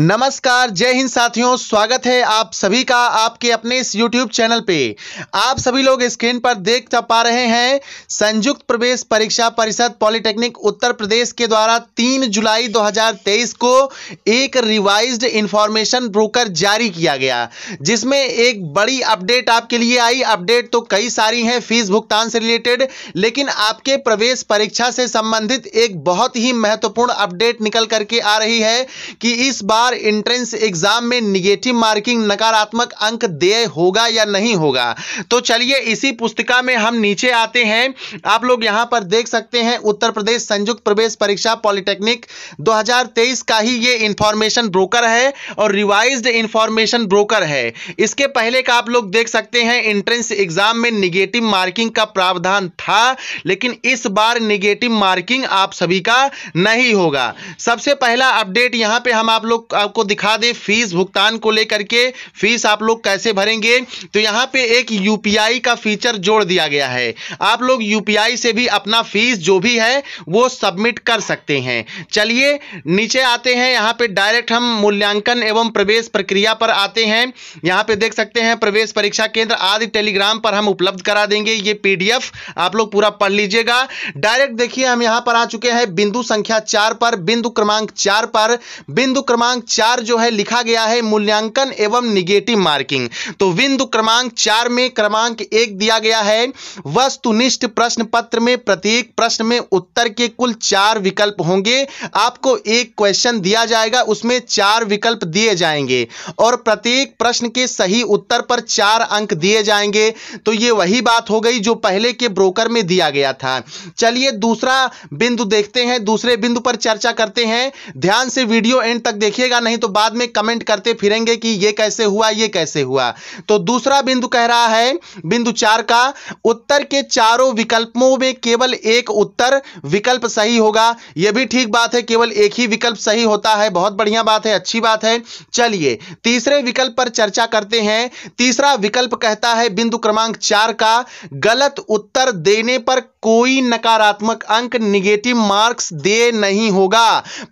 नमस्कार जय हिंद साथियों स्वागत है आप सभी का आपके अपने इस YouTube चैनल पे आप सभी लोग स्क्रीन पर देख पा रहे हैं संयुक्त प्रवेश परीक्षा परिषद पॉलिटेक्निक उत्तर प्रदेश के द्वारा 3 जुलाई 2023 को एक रिवाइज्ड इंफॉर्मेशन ब्रोकर जारी किया गया जिसमें एक बड़ी अपडेट आपके लिए आई अपडेट तो कई सारी हैं फीस भुगतान से रिलेटेड लेकिन आपके प्रवेश परीक्षा से संबंधित एक बहुत ही महत्वपूर्ण अपडेट निकल करके आ रही है कि इस बार बार एंट्रेंस एग्जाम में निगेटिव मार्किंग नकारात्मक अंक दे होगा या नहीं होगा तो चलिए इसी पुस्तिका में हम नीचे आते हैं आप लोग यहां पर देख सकते हैं उत्तर प्रदेश संयुक्त प्रवेश परीक्षा पॉलिटेक्निक 2023 का ही ये इंफॉर्मेशन ब्रोकर है और रिवाइज्ड इंफॉर्मेशन ब्रोकर है इसके पहले का आप लोग देख सकते हैं एंट्रेंस एग्जाम में निगेटिव मार्किंग का प्रावधान था लेकिन इस बार निगेटिव मार्किंग आप सभी का नहीं होगा सबसे पहला अपडेट यहां पे हम आप लोग आपको दिखा दें फीस भुगतान को लेकर के फीस आप लोग कैसे भरेंगे तो यहाँ पे एक यूपीआई का फीचर जोड़ दिया गया है आप लोग यूपीआई से भी अपना फीस जो भी है वो सबमिट कर सकते हैं चलिए नीचे आते हैं यहाँ पे डायरेक्ट हम मूल्यांकन एवं प्रवेश प्रक्रिया पर आते हैं यहाँ पे देख सकते हैं प्रवेश परीक्षा केंद्र आदि टेलीग्राम पर हम उपलब्ध करा देंगे ये पीडीएफ आप लोग पूरा पढ़ लीजिएगा डायरेक्ट देखिए हम यहाँ पर आ चुके हैं बिंदु संख्या चार पर बिंदु क्रमांक चार पर बिंदु क्रमांक क्रमांक चार जो है लिखा गया है मूल्यांकन एवं निगेटिव मार्किंग तो बिंदु क्रमांक चार में क्रमांक एक दिया गया है वस्तुनिष्ठ प्रश्न पत्र में प्रत्येक प्रश्न में उत्तर के कुल चार विकल्प होंगे आपको एक क्वेश्चन दिया जाएगा उसमें चार विकल्प दिए जाएंगे और प्रत्येक प्रश्न के सही उत्तर पर चार अंक दिए जाएंगे तो ये वही बात हो गई जो पहले के ब्रोकर में दिया गया था चलिए दूसरा बिंदु देखते हैं दूसरे बिंदु पर चर्चा करते हैं ध्यान से वीडियो एंड तक देखिएगा बताइएगा नहीं तो बाद में कमेंट करते फिरेंगे कि ये कैसे हुआ ये कैसे हुआ तो दूसरा बिंदु कह रहा है बिंदु चार का उत्तर के चारों विकल्पों में केवल एक उत्तर विकल्प सही होगा यह भी ठीक बात है केवल एक ही विकल्प सही होता है बहुत बढ़िया बात है अच्छी बात है चलिए तीसरे विकल्प पर चर्चा करते हैं तीसरा विकल्प कहता है बिंदु क्रमांक चार का गलत उत्तर देने पर कोई नकारात्मक अंक निगेटिव मार्क्स दे नहीं होगा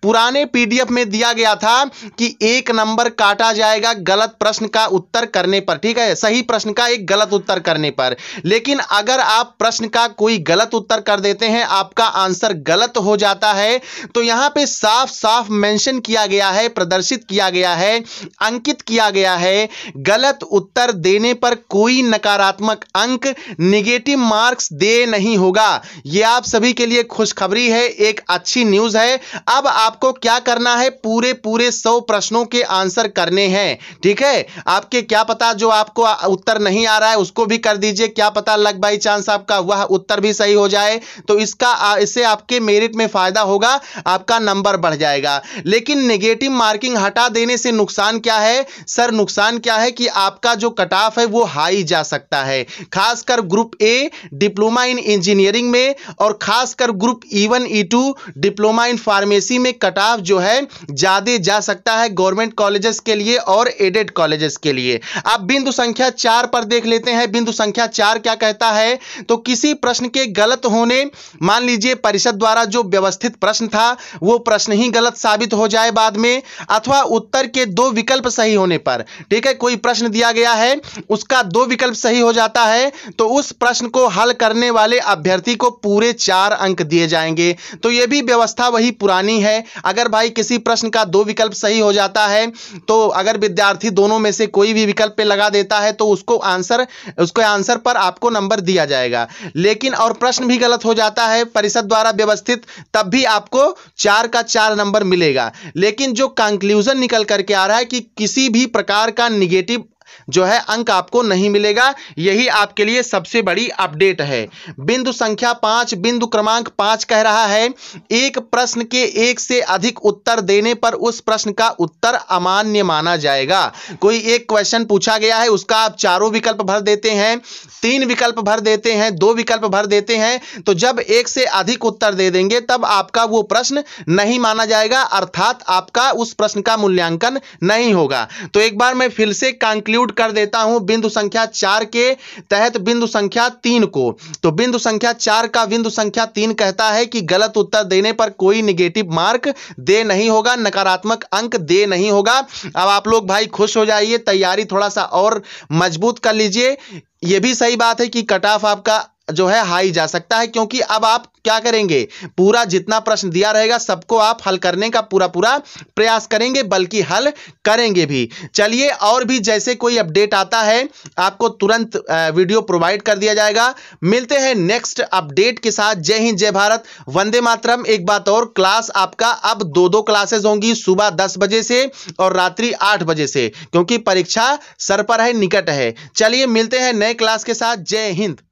पुराने पीडीएफ में दिया गया था कि एक नंबर काटा जाएगा गलत प्रश्न का उत्तर करने पर ठीक है सही प्रश्न का एक गलत उत्तर करने पर लेकिन अगर आप प्रश्न का कोई गलत उत्तर कर देते हैं आपका आंसर गलत हो जाता है तो यहां पे साफ साफ मेंशन किया गया है प्रदर्शित किया गया है अंकित किया गया है गलत उत्तर देने पर कोई नकारात्मक अंक निगेटिव मार्क्स दे नहीं होगा यह आप सभी के लिए खुशखबरी है एक अच्छी न्यूज है अब आपको क्या करना है पूरे पूरे सौ प्रश्नों के आंसर करने हैं ठीक है आपके क्या पता जो आपको उत्तर नहीं आ रहा है उसको भी कर दीजिए क्या पता लग बाई चांस आपका वह उत्तर भी सही हो जाए तो इसका इससे आपके मेरिट में फ़ायदा होगा आपका नंबर बढ़ जाएगा लेकिन नेगेटिव मार्किंग हटा देने से नुकसान क्या है सर नुकसान क्या है कि आपका जो कट ऑफ है वो हाई जा सकता है खासकर group A diploma in engineering में और खासकर group E one E two diploma in pharmacy में कट ऑफ जो है ज़्यादा जा सकता सकता है गवर्नमेंट कॉलेजेस के लिए और एडेड कॉलेजेस के लिए आप बिंदु संख्या चार पर देख लेते हैं बिंदु संख्या चार क्या कहता है तो किसी प्रश्न के गलत होने मान लीजिए परिषद द्वारा जो व्यवस्थित प्रश्न था वो प्रश्न ही गलत साबित हो जाए बाद में अथवा उत्तर के दो विकल्प सही होने पर ठीक है कोई प्रश्न दिया गया है उसका दो विकल्प सही हो जाता है तो उस प्रश्न को हल करने वाले अभ्यर्थी को पूरे चार अंक दिए जाएंगे तो यह भी व्यवस्था वही पुरानी है अगर भाई किसी प्रश्न का दो विकल्प विकल्प सही हो जाता है तो अगर विद्यार्थी दोनों में से कोई भी विकल्प पे लगा देता है तो उसको आंसर उसके आंसर पर आपको नंबर दिया जाएगा लेकिन और प्रश्न भी गलत हो जाता है परिषद द्वारा व्यवस्थित तब भी आपको चार का चार नंबर मिलेगा लेकिन जो कंक्लूजन निकल करके आ रहा है कि किसी भी प्रकार का निगेटिव जो है अंक आपको नहीं मिलेगा यही आपके लिए सबसे बड़ी अपडेट है बिंदु संख्या पांच बिंदु क्रमांक पांच कह रहा है एक प्रश्न के एक से अधिक उत्तर देने पर उस प्रश्न का उत्तर अमान्य माना जाएगा कोई एक क्वेश्चन पूछा गया है उसका आप चारों विकल्प भर देते हैं तीन विकल्प भर देते हैं दो विकल्प भर देते हैं तो जब एक से अधिक उत्तर दे देंगे तब आपका वो प्रश्न नहीं माना जाएगा अर्थात आपका उस प्रश्न का मूल्यांकन नहीं होगा तो एक बार मैं फिर से कंक्लूड सब्सिट्यूट कर देता हूं बिंदु संख्या चार के तहत बिंदु संख्या तीन को तो बिंदु संख्या चार का बिंदु संख्या तीन कहता है कि गलत उत्तर देने पर कोई निगेटिव मार्क दे नहीं होगा नकारात्मक अंक दे नहीं होगा अब आप लोग भाई खुश हो जाइए तैयारी थोड़ा सा और मजबूत कर लीजिए यह भी सही बात है कि कट ऑफ आपका जो है हाई जा सकता है क्योंकि अब आप क्या करेंगे पूरा जितना प्रश्न दिया रहेगा सबको आप हल करने का पूरा पूरा प्रयास करेंगे बल्कि हल करेंगे भी चलिए और भी जैसे कोई अपडेट आता है आपको तुरंत वीडियो प्रोवाइड कर दिया जाएगा मिलते हैं नेक्स्ट अपडेट के साथ जय हिंद जय भारत वंदे मातरम एक बात और क्लास आपका अब दो दो क्लासेस होंगी सुबह दस बजे से और रात्रि आठ बजे से क्योंकि परीक्षा सर पर है निकट है चलिए मिलते हैं नए क्लास के साथ जय हिंद